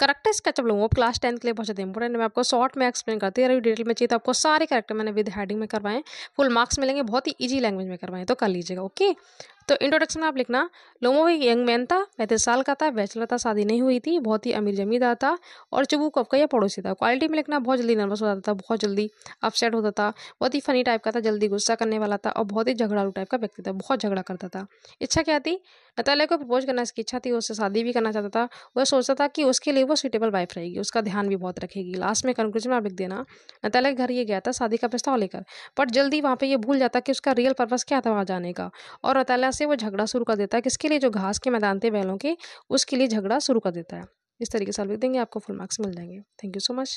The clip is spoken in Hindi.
करेक्टर इसका चल लोगों क्लास टेंथ के लिए बहुत ज़्यादा इंपॉर्टेंट मैं आपको शॉर्ट में एक्सप्लेन करती है डिटेल में चाहिए तो आपको सारे करेक्टर मैंने विद हेडिंग में करवाएं फुल मार्क्स मिलेंगे बहुत ही ईजी लैंग्वेज में करवाएं तो कर लीजिएगा ओके तो इंट्रोडक्शन आप लिखना लोमो एक यंग मैन था पैंतीस साल का था बैचलर था शादी नहीं हुई थी बहुत ही अमीर जमींदार था और चुबू कब का या पड़ोसी था क्वालिटी में लिखना बहुत जल्दी नर्वस हो जाता था बहुत जल्दी अपसेट होता था बहुत ही फनी टाइप का था जल्दी गुस्सा करने वाला था और बहुत ही झगड़ालू टाइप का व्यक्ति था बहुत झगड़ा करता था इच्छा क्या थी नतालिया को प्रपोज करना इसकी इच्छा थी उससे शादी भी करना चाहता था वह सोचता था कि उसके लिए वो सुटेबल वाइफ रहेगी उसका ध्यान भी बहुत रखेगी लास्ट में कंक्लूजन आप लिख देना नतालिया के घर ये गया था शादी का प्रस्ताव लेकर बट जल्दी वहाँ पर यह भूल जाता कि उसका रियल पर्पज़ क्या था वहाँ जाने का और नतालिया से वो झगड़ा शुरू कर देता है किसके लिए जो घास के मैदान थे बैलों के उसके लिए झगड़ा शुरू कर देता है इस तरीके से आप लिख देंगे आपको फुल मार्क्स मिल जाएंगे थैंक यू सो मच